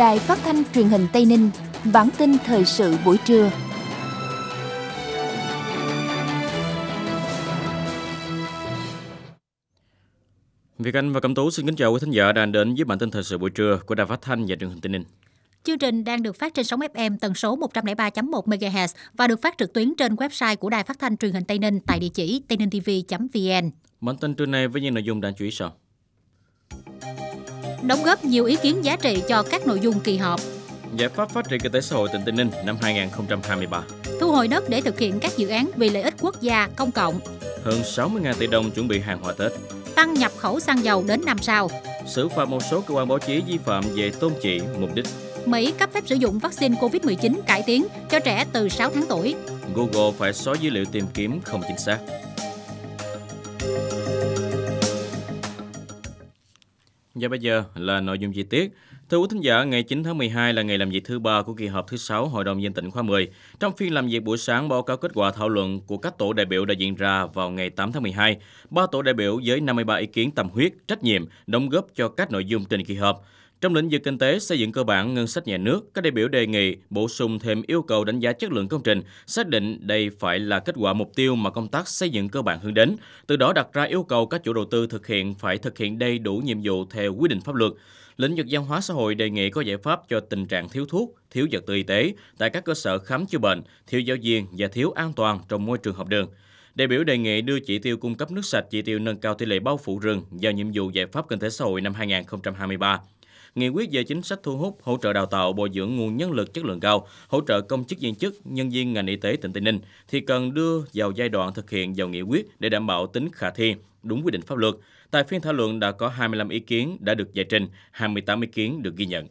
Đài Phát thanh Truyền hình Tây Ninh, bản tin thời sự buổi trưa. Việt Anh và Cẩm Tú xin kính chào quý thính giả đang đến với bản tin thời sự buổi trưa của Đài Phát thanh và Truyền hình Tây Ninh. Chương trình đang được phát trên sóng FM tần số 103.1 MHz và được phát trực tuyến trên website của Đài Phát thanh Truyền hình Tây Ninh tại địa chỉ tninhtv.vn. Bản tin trưa nay với những nội dung đáng chú ý sau đóng góp nhiều ý kiến giá trị cho các nội dung kỳ họp. Giải pháp phát triển kinh tế xã hội tỉnh Tây Ninh năm 2023. Thu hồi đất để thực hiện các dự án vì lợi ích quốc gia, công cộng. Hơn 60.000 tỷ đồng chuẩn bị hàng hóa Tết. Tăng nhập khẩu xăng dầu đến năm sau. Xử phạt một số cơ quan báo chí vi phạm về tôn trị mục đích. Mỹ cấp phép sử dụng vaccine COVID-19 cải tiến cho trẻ từ 6 tháng tuổi. Google phải xóa dữ liệu tìm kiếm không chính xác. Và bây giờ là nội dung chi tiết. Thưa quý thính giả, ngày 9 tháng 12 là ngày làm việc thứ ba của kỳ họp thứ 6 Hội đồng dân tỉnh khóa 10. Trong phiên làm việc buổi sáng, báo cáo kết quả thảo luận của các tổ đại biểu đã diễn ra vào ngày 8 tháng 12. Ba tổ đại biểu với 53 ý kiến tâm huyết, trách nhiệm, đóng góp cho các nội dung trên kỳ họp. Trong lĩnh vực kinh tế xây dựng cơ bản ngân sách nhà nước, các đại biểu đề nghị bổ sung thêm yêu cầu đánh giá chất lượng công trình, xác định đây phải là kết quả mục tiêu mà công tác xây dựng cơ bản hướng đến, từ đó đặt ra yêu cầu các chủ đầu tư thực hiện phải thực hiện đầy đủ nhiệm vụ theo quy định pháp luật. Lĩnh vực văn hóa xã hội đề nghị có giải pháp cho tình trạng thiếu thuốc, thiếu vật tư y tế tại các cơ sở khám chữa bệnh, thiếu giáo viên và thiếu an toàn trong môi trường học đường. Đại biểu đề nghị đưa chỉ tiêu cung cấp nước sạch, chỉ tiêu nâng cao tỷ lệ bao phủ rừng vào nhiệm vụ giải pháp kinh tế xã hội năm 2023 nghị quyết về chính sách thu hút, hỗ trợ đào tạo, bồi dưỡng nguồn nhân lực chất lượng cao, hỗ trợ công chức viên chức, nhân viên ngành y tế tỉnh Tây Ninh thì cần đưa vào giai đoạn thực hiện vào nghị quyết để đảm bảo tính khả thi, đúng quy định pháp luật. Tại phiên thảo luận đã có 25 ý kiến đã được giải trình, 28 ý kiến được ghi nhận.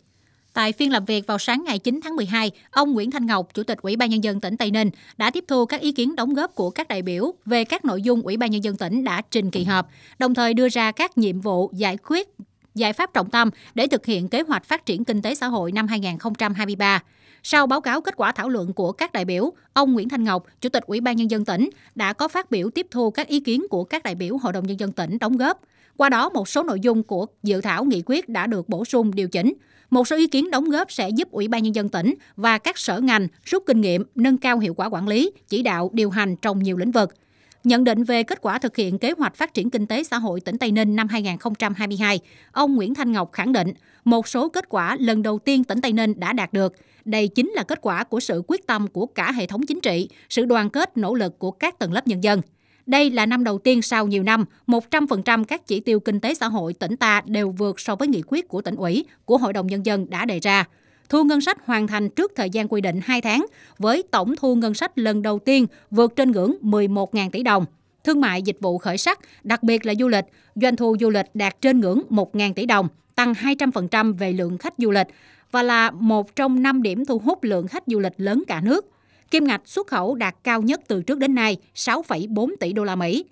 Tại phiên làm việc vào sáng ngày 9 tháng 12, ông Nguyễn Thanh Ngọc, Chủ tịch Ủy ban nhân dân tỉnh Tây Ninh đã tiếp thu các ý kiến đóng góp của các đại biểu về các nội dung Ủy ban nhân dân tỉnh đã trình kỳ họp, đồng thời đưa ra các nhiệm vụ giải quyết giải pháp trọng tâm để thực hiện kế hoạch phát triển kinh tế xã hội năm 2023. Sau báo cáo kết quả thảo luận của các đại biểu, ông Nguyễn Thanh Ngọc, Chủ tịch Ủy ban Nhân dân tỉnh, đã có phát biểu tiếp thu các ý kiến của các đại biểu Hội đồng Nhân dân tỉnh đóng góp. Qua đó, một số nội dung của dự thảo nghị quyết đã được bổ sung điều chỉnh. Một số ý kiến đóng góp sẽ giúp Ủy ban Nhân dân tỉnh và các sở ngành rút kinh nghiệm, nâng cao hiệu quả quản lý, chỉ đạo, điều hành trong nhiều lĩnh vực. Nhận định về kết quả thực hiện kế hoạch phát triển kinh tế xã hội tỉnh Tây Ninh năm 2022, ông Nguyễn Thanh Ngọc khẳng định một số kết quả lần đầu tiên tỉnh Tây Ninh đã đạt được. Đây chính là kết quả của sự quyết tâm của cả hệ thống chính trị, sự đoàn kết nỗ lực của các tầng lớp nhân dân. Đây là năm đầu tiên sau nhiều năm, 100% các chỉ tiêu kinh tế xã hội tỉnh ta đều vượt so với nghị quyết của tỉnh ủy, của Hội đồng Nhân dân đã đề ra thu ngân sách hoàn thành trước thời gian quy định 2 tháng với tổng thu ngân sách lần đầu tiên vượt trên ngưỡng 11.000 tỷ đồng. Thương mại dịch vụ khởi sắc, đặc biệt là du lịch, doanh thu du lịch đạt trên ngưỡng 1.000 tỷ đồng, tăng 200% về lượng khách du lịch và là một trong 5 điểm thu hút lượng khách du lịch lớn cả nước. Kim ngạch xuất khẩu đạt cao nhất từ trước đến nay 6,4 tỷ đô la Mỹ.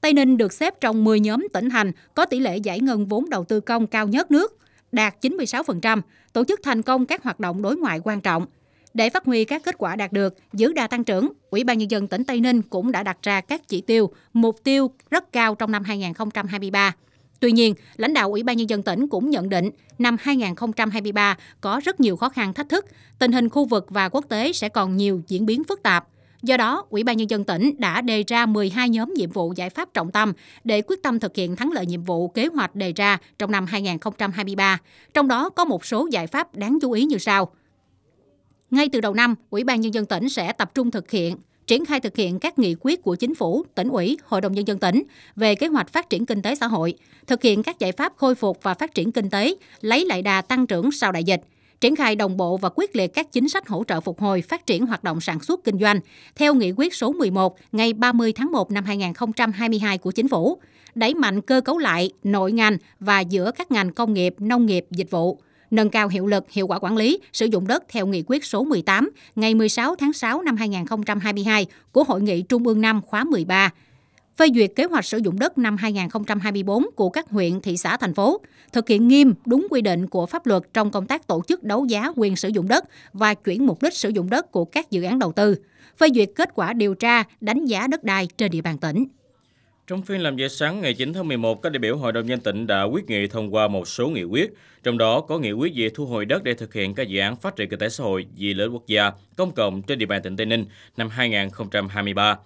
Tây Ninh được xếp trong 10 nhóm tỉnh thành có tỷ lệ giải ngân vốn đầu tư công cao nhất nước đạt 96%, tổ chức thành công các hoạt động đối ngoại quan trọng. Để phát huy các kết quả đạt được, giữ đà tăng trưởng, Ủy ban Nhân dân tỉnh Tây Ninh cũng đã đặt ra các chỉ tiêu, mục tiêu rất cao trong năm 2023. Tuy nhiên, lãnh đạo Ủy ban Nhân dân tỉnh cũng nhận định năm 2023 có rất nhiều khó khăn thách thức, tình hình khu vực và quốc tế sẽ còn nhiều diễn biến phức tạp. Do đó, Ủy ban Nhân dân tỉnh đã đề ra 12 nhóm nhiệm vụ giải pháp trọng tâm để quyết tâm thực hiện thắng lợi nhiệm vụ kế hoạch đề ra trong năm 2023. Trong đó có một số giải pháp đáng chú ý như sau. Ngay từ đầu năm, Ủy ban Nhân dân tỉnh sẽ tập trung thực hiện triển khai thực hiện các nghị quyết của chính phủ, tỉnh ủy, hội đồng nhân dân tỉnh về kế hoạch phát triển kinh tế xã hội, thực hiện các giải pháp khôi phục và phát triển kinh tế, lấy lại đà tăng trưởng sau đại dịch – triển khai đồng bộ và quyết liệt các chính sách hỗ trợ phục hồi phát triển hoạt động sản xuất kinh doanh theo nghị quyết số 11 ngày 30 tháng 1 năm 2022 của chính phủ, đẩy mạnh cơ cấu lại nội ngành và giữa các ngành công nghiệp, nông nghiệp, dịch vụ, nâng cao hiệu lực, hiệu quả quản lý, sử dụng đất theo nghị quyết số 18 ngày 16 tháng 6 năm 2022 của Hội nghị Trung ương 5 khóa 13 phê duyệt kế hoạch sử dụng đất năm 2024 của các huyện, thị xã, thành phố, thực hiện nghiêm đúng quy định của pháp luật trong công tác tổ chức đấu giá quyền sử dụng đất và chuyển mục đích sử dụng đất của các dự án đầu tư, phê duyệt kết quả điều tra, đánh giá đất đai trên địa bàn tỉnh. Trong phiên làm việc sáng ngày 9 tháng 11, các đại biểu Hội đồng nhân tỉnh đã quyết nghị thông qua một số nghị quyết, trong đó có nghị quyết về thu hồi đất để thực hiện các dự án phát triển kinh tế xã hội vì lợi quốc gia công cộng trên địa bàn tỉnh Tây Ninh năm 2023.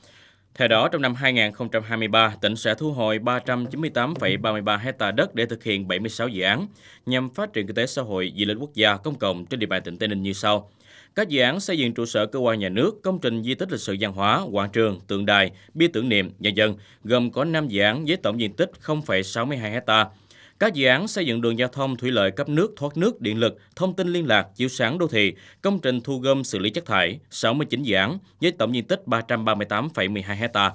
Theo đó, trong năm 2023, tỉnh sẽ thu hồi 398,33 ha đất để thực hiện 76 dự án nhằm phát triển kinh tế xã hội, di lợi quốc gia công cộng trên địa bàn tỉnh Tây Ninh như sau. Các dự án xây dựng trụ sở cơ quan nhà nước, công trình di tích lịch sử văn hóa, quảng trường, tượng đài, bia tưởng niệm, nhà dân gồm có 5 dự án với tổng diện tích 0,62 hectare các dự án xây dựng đường giao thông thủy lợi cấp nước, thoát nước, điện lực, thông tin liên lạc, chiếu sáng đô thị, công trình thu gom xử lý chất thải, 69 dự án với tổng diện tích 338,12 ha.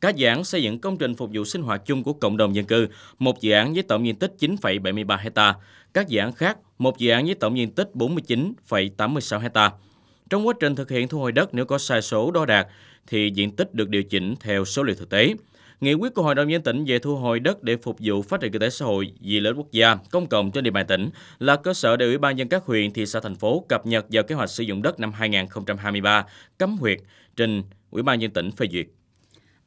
Các dự án xây dựng công trình phục vụ sinh hoạt chung của cộng đồng dân cư, một dự án với tổng diện tích 9,73 ha. Các dự án khác, một dự án với tổng diện tích 49,86 ha. Trong quá trình thực hiện thu hồi đất nếu có sai số đo đạt thì diện tích được điều chỉnh theo số liệu thực tế nghị quyết của Hội đồng nhân tỉnh về thu hồi đất để phục vụ phát triển kinh tế xã hội vì lợi quốc gia, công cộng trên địa bàn tỉnh là cơ sở để Ủy ban nhân các huyện, thị xã, thành phố cập nhật vào kế hoạch sử dụng đất năm 2023, cấm huyệt trình Ủy ban nhân tỉnh phê duyệt.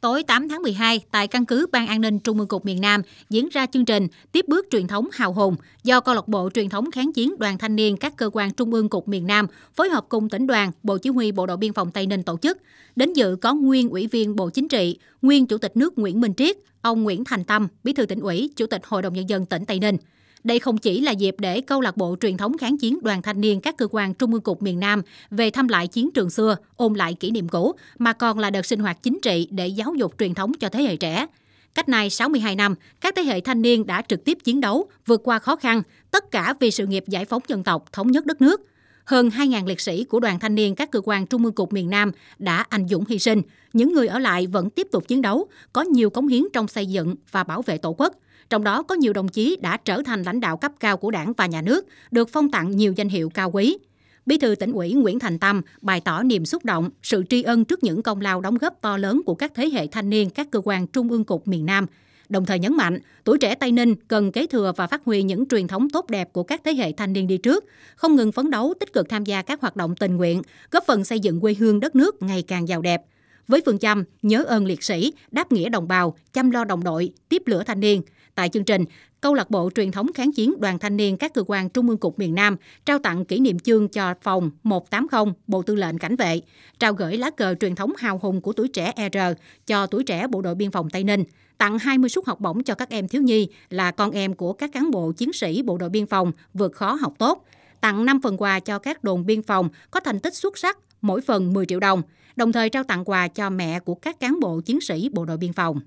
Tối 8 tháng 12, tại căn cứ Ban An ninh Trung ương Cục miền Nam diễn ra chương trình Tiếp bước truyền thống hào hùng do câu lạc bộ truyền thống kháng chiến đoàn thanh niên các cơ quan Trung ương Cục miền Nam phối hợp cùng tỉnh đoàn, Bộ Chỉ huy Bộ đội Biên phòng Tây Ninh tổ chức. Đến dự có nguyên Ủy viên Bộ Chính trị, nguyên Chủ tịch nước Nguyễn Minh Triết, ông Nguyễn Thành Tâm, Bí thư tỉnh ủy, Chủ tịch Hội đồng Nhân dân tỉnh Tây Ninh. Đây không chỉ là dịp để câu lạc bộ truyền thống kháng chiến đoàn thanh niên các cơ quan trung ương cục miền Nam về thăm lại chiến trường xưa, ôn lại kỷ niệm cũ, mà còn là đợt sinh hoạt chính trị để giáo dục truyền thống cho thế hệ trẻ. Cách này 62 năm, các thế hệ thanh niên đã trực tiếp chiến đấu, vượt qua khó khăn, tất cả vì sự nghiệp giải phóng dân tộc, thống nhất đất nước, hơn 2.000 liệt sĩ của đoàn thanh niên các cơ quan Trung ương Cục miền Nam đã anh dũng hy sinh. Những người ở lại vẫn tiếp tục chiến đấu, có nhiều cống hiến trong xây dựng và bảo vệ Tổ quốc. Trong đó có nhiều đồng chí đã trở thành lãnh đạo cấp cao của đảng và nhà nước, được phong tặng nhiều danh hiệu cao quý. Bí thư tỉnh ủy Nguyễn Thành Tâm bày tỏ niềm xúc động, sự tri ân trước những công lao đóng góp to lớn của các thế hệ thanh niên các cơ quan trung ương cục miền Nam – đồng thời nhấn mạnh tuổi trẻ Tây Ninh cần kế thừa và phát huy những truyền thống tốt đẹp của các thế hệ thanh niên đi trước, không ngừng phấn đấu tích cực tham gia các hoạt động tình nguyện, góp phần xây dựng quê hương đất nước ngày càng giàu đẹp. Với phương châm nhớ ơn liệt sĩ, đáp nghĩa đồng bào, chăm lo đồng đội, tiếp lửa thanh niên, tại chương trình, Câu lạc bộ truyền thống kháng chiến Đoàn Thanh niên các cơ quan Trung ương cục miền Nam trao tặng kỷ niệm chương cho phòng 180 Bộ Tư lệnh Cảnh vệ, trao gửi lá cờ truyền thống hào hùng của tuổi trẻ ER cho tuổi trẻ Bộ đội Biên phòng Tây Ninh tặng 20 suất học bổng cho các em thiếu nhi là con em của các cán bộ chiến sĩ bộ đội biên phòng vượt khó học tốt, tặng 5 phần quà cho các đồn biên phòng có thành tích xuất sắc, mỗi phần 10 triệu đồng, đồng thời trao tặng quà cho mẹ của các cán bộ chiến sĩ bộ đội biên phòng.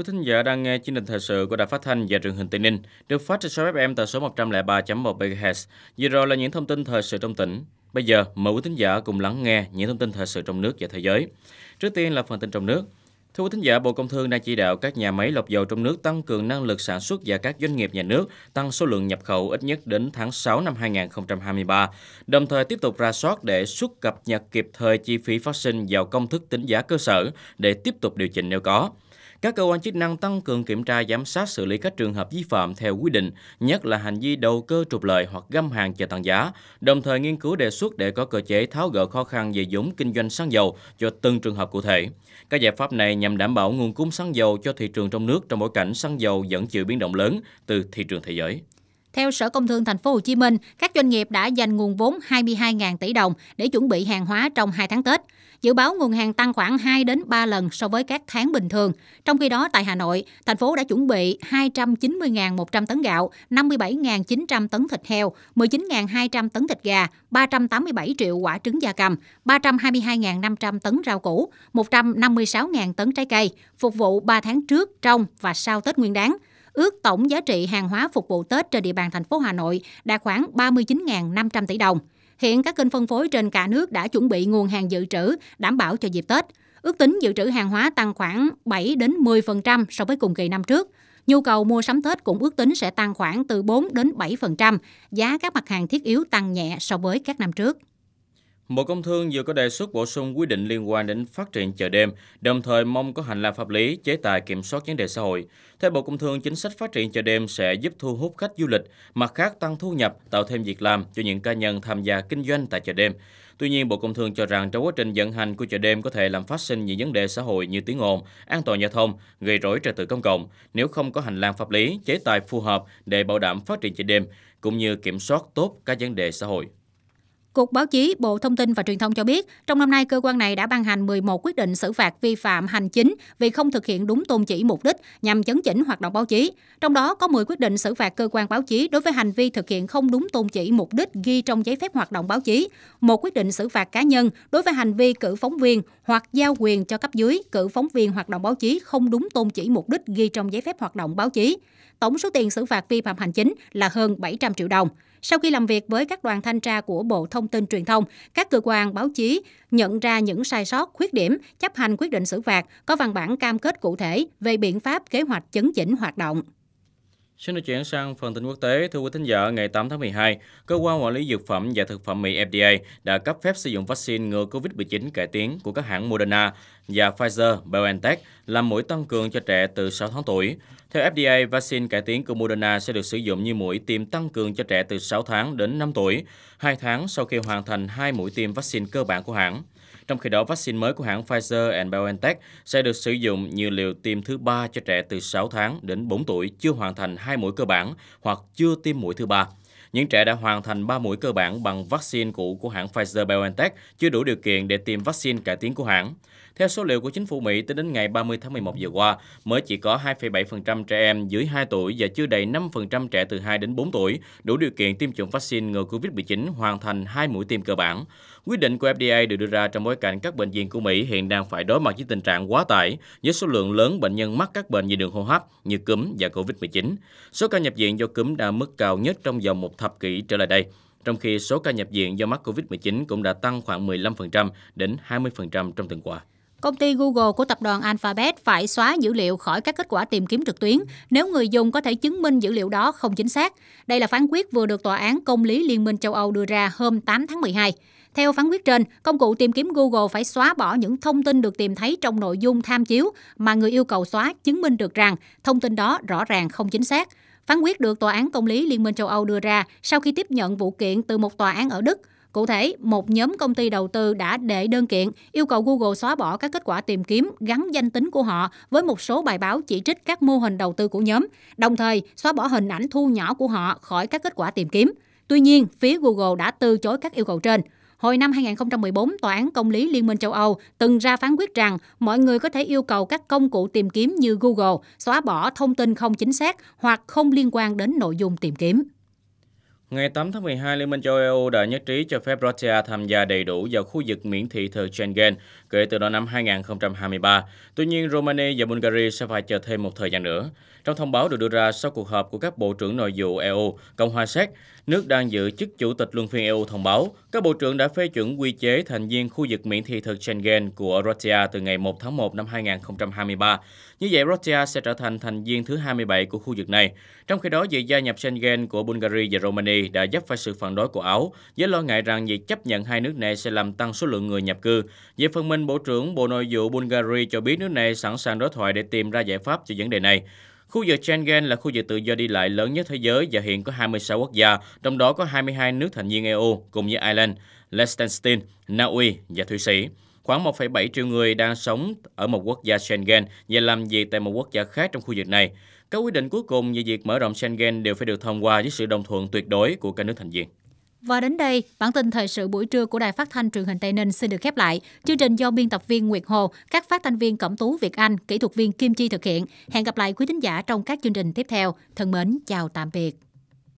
Quý thính giả đang nghe chương trình thời sự của Đài Phát thanh và Truyền hình Tây Ninh, được phát trên số FM tại số 103.1 MHz. Vừa rồi là những thông tin thời sự trong tỉnh. Bây giờ mời quý thính giả cùng lắng nghe những thông tin thời sự trong nước và thế giới. Trước tiên là phần tin trong nước. Thưa quý thính giả, Bộ Công Thương đang chỉ đạo các nhà máy lọc dầu trong nước tăng cường năng lực sản xuất và các doanh nghiệp nhà nước tăng số lượng nhập khẩu ít nhất đến tháng 6 năm 2023, đồng thời tiếp tục ra soát để xuất cập nhật kịp thời chi phí phát sinh vào công thức tính giá cơ sở để tiếp tục điều chỉnh nếu có. Các cơ quan chức năng tăng cường kiểm tra giám sát xử lý các trường hợp vi phạm theo quy định, nhất là hành vi đầu cơ trục lợi hoặc găm hàng chờ tăng giá, đồng thời nghiên cứu đề xuất để có cơ chế tháo gỡ khó khăn về vốn kinh doanh xăng dầu cho từng trường hợp cụ thể. Các giải pháp này nhằm đảm bảo nguồn cung xăng dầu cho thị trường trong nước trong bối cảnh xăng dầu vẫn chịu biến động lớn từ thị trường thế giới. Theo Sở Công Thương Thành phố Hồ Chí Minh, các doanh nghiệp đã dành nguồn vốn 22.000 tỷ đồng để chuẩn bị hàng hóa trong 2 tháng Tết. Dự báo nguồn hàng tăng khoảng 2 đến 3 lần so với các tháng bình thường. Trong khi đó, tại Hà Nội, thành phố đã chuẩn bị 290.100 tấn gạo, 57.900 tấn thịt heo, 19.200 tấn thịt gà, 387 triệu quả trứng gia cầm, 322.500 tấn rau củ, 156.000 tấn trái cây, phục vụ 3 tháng trước, trong và sau Tết Nguyên Đán ước tổng giá trị hàng hóa phục vụ Tết trên địa bàn thành phố Hà Nội đạt khoảng 39.500 tỷ đồng. Hiện các kênh phân phối trên cả nước đã chuẩn bị nguồn hàng dự trữ đảm bảo cho dịp Tết. Ước tính dự trữ hàng hóa tăng khoảng 7 đến 10% so với cùng kỳ năm trước. Nhu cầu mua sắm Tết cũng ước tính sẽ tăng khoảng từ 4 đến 7%, giá các mặt hàng thiết yếu tăng nhẹ so với các năm trước. Bộ Công Thương vừa có đề xuất bổ sung quy định liên quan đến phát triển chợ đêm, đồng thời mong có hành lang pháp lý chế tài kiểm soát vấn đề xã hội. Theo Bộ Công Thương, chính sách phát triển chợ đêm sẽ giúp thu hút khách du lịch, mặt khác tăng thu nhập, tạo thêm việc làm cho những cá nhân tham gia kinh doanh tại chợ đêm. Tuy nhiên, Bộ Công Thương cho rằng trong quá trình vận hành của chợ đêm có thể làm phát sinh những vấn đề xã hội như tiếng ồn, an toàn giao thông, gây rối trật tự công cộng nếu không có hành lang pháp lý chế tài phù hợp để bảo đảm phát triển chợ đêm cũng như kiểm soát tốt các vấn đề xã hội. Cục Báo chí, Bộ Thông tin và Truyền thông cho biết, trong năm nay cơ quan này đã ban hành 11 quyết định xử phạt vi phạm hành chính vì không thực hiện đúng tôn chỉ mục đích nhằm chấn chỉnh hoạt động báo chí. Trong đó có 10 quyết định xử phạt cơ quan báo chí đối với hành vi thực hiện không đúng tôn chỉ mục đích ghi trong giấy phép hoạt động báo chí, một quyết định xử phạt cá nhân đối với hành vi cử phóng viên hoặc giao quyền cho cấp dưới cử phóng viên hoạt động báo chí không đúng tôn chỉ mục đích ghi trong giấy phép hoạt động báo chí. Tổng số tiền xử phạt vi phạm hành chính là hơn 700 triệu đồng. Sau khi làm việc với các đoàn thanh tra của Bộ Thông tin Truyền thông, các cơ quan báo chí nhận ra những sai sót, khuyết điểm, chấp hành quyết định xử phạt, có văn bản cam kết cụ thể về biện pháp kế hoạch chấn chỉnh hoạt động. Xin được chuyển sang phần tin quốc tế. Thưa quý thính giả, ngày 8 tháng 12, Cơ quan Quản lý Dược phẩm và Thực phẩm Mỹ FDA đã cấp phép sử dụng vaccine ngừa COVID-19 cải tiến của các hãng Moderna và Pfizer-BioNTech làm mũi tăng cường cho trẻ từ 6 tháng tuổi. Theo FDA, vaccine cải tiến của Moderna sẽ được sử dụng như mũi tiêm tăng cường cho trẻ từ 6 tháng đến 5 tuổi, 2 tháng sau khi hoàn thành hai mũi tiêm vaccine cơ bản của hãng. Trong khi đó, vaccine mới của hãng Pfizer and BioNTech sẽ được sử dụng như liều tiêm thứ ba cho trẻ từ 6 tháng đến 4 tuổi chưa hoàn thành hai mũi cơ bản hoặc chưa tiêm mũi thứ ba. Những trẻ đã hoàn thành 3 mũi cơ bản bằng vaccine cũ của hãng Pfizer-BioNTech chưa đủ điều kiện để tiêm vaccine cải tiến của hãng. Theo số liệu của chính phủ Mỹ, tính đến ngày 30 tháng 11 vừa qua, mới chỉ có 2,7% trẻ em dưới 2 tuổi và chưa đầy 5% trẻ từ 2 đến 4 tuổi đủ điều kiện tiêm chủng vaccine ngừa COVID-19 hoàn thành hai mũi tiêm cơ bản. Quyết định của FDA được đưa ra trong bối cảnh các bệnh viện của Mỹ hiện đang phải đối mặt với tình trạng quá tải với số lượng lớn bệnh nhân mắc các bệnh về đường hô hấp như cúm và COVID-19. Số ca nhập viện do cúm đã mức cao nhất trong vòng một thập kỷ trở lại đây, trong khi số ca nhập viện do mắc COVID-19 cũng đã tăng khoảng 15% đến 20% trong tuần qua. Công ty Google của tập đoàn Alphabet phải xóa dữ liệu khỏi các kết quả tìm kiếm trực tuyến nếu người dùng có thể chứng minh dữ liệu đó không chính xác. Đây là phán quyết vừa được Tòa án Công lý Liên minh châu Âu đưa ra hôm 8 tháng 12. Theo phán quyết trên, công cụ tìm kiếm Google phải xóa bỏ những thông tin được tìm thấy trong nội dung tham chiếu mà người yêu cầu xóa chứng minh được rằng thông tin đó rõ ràng không chính xác. Phán quyết được Tòa án Công lý Liên minh châu Âu đưa ra sau khi tiếp nhận vụ kiện từ một tòa án ở Đức. Cụ thể, một nhóm công ty đầu tư đã đệ đơn kiện yêu cầu Google xóa bỏ các kết quả tìm kiếm gắn danh tính của họ với một số bài báo chỉ trích các mô hình đầu tư của nhóm, đồng thời xóa bỏ hình ảnh thu nhỏ của họ khỏi các kết quả tìm kiếm. Tuy nhiên, phía Google đã từ chối các yêu cầu trên. Hồi năm 2014, Tòa án Công lý Liên minh châu Âu từng ra phán quyết rằng mọi người có thể yêu cầu các công cụ tìm kiếm như Google xóa bỏ thông tin không chính xác hoặc không liên quan đến nội dung tìm kiếm. Ngày 8 tháng 12, Liên minh châu Âu đã nhất trí cho phép Russia tham gia đầy đủ vào khu vực miễn thị thực Schengen kể từ đó năm 2023. Tuy nhiên, Romania và Bulgaria sẽ phải chờ thêm một thời gian nữa. Trong thông báo được đưa ra sau cuộc họp của các bộ trưởng nội vụ EU, Cộng hòa Séc, nước đang giữ chức chủ tịch luân phiên EU thông báo, các bộ trưởng đã phê chuẩn quy chế thành viên khu vực miễn thị thực Schengen của Croatia từ ngày 1 tháng 1 năm 2023. Như vậy, Croatia sẽ trở thành thành viên thứ 27 của khu vực này. Trong khi đó, việc gia nhập Schengen của Bulgaria và Romania đã dấp phải sự phản đối của Áo, với lo ngại rằng việc chấp nhận hai nước này sẽ làm tăng số lượng người nhập cư. Về phần mình, Bộ trưởng Bộ Nội vụ Bulgaria cho biết nước này sẵn sàng đối thoại để tìm ra giải pháp cho vấn đề này. Khu vực Schengen là khu vực tự do đi lại lớn nhất thế giới và hiện có 26 quốc gia, trong đó có 22 nước thành viên EU cùng với Ireland, Liechtenstein, Na Uy và Thụy Sĩ. Khoảng 1,7 triệu người đang sống ở một quốc gia Schengen và làm việc tại một quốc gia khác trong khu vực này. Các quyết định cuối cùng về việc mở rộng Schengen đều phải được thông qua với sự đồng thuận tuyệt đối của các nước thành viên. Và đến đây, bản tin thời sự buổi trưa của Đài Phát thanh Truyền hình Tây Ninh xin được khép lại. Chương trình do biên tập viên Nguyệt Hồ, các phát thanh viên Cẩm Tú Việt Anh, kỹ thuật viên Kim Chi thực hiện. Hẹn gặp lại quý thính giả trong các chương trình tiếp theo. Thân mến, chào tạm biệt.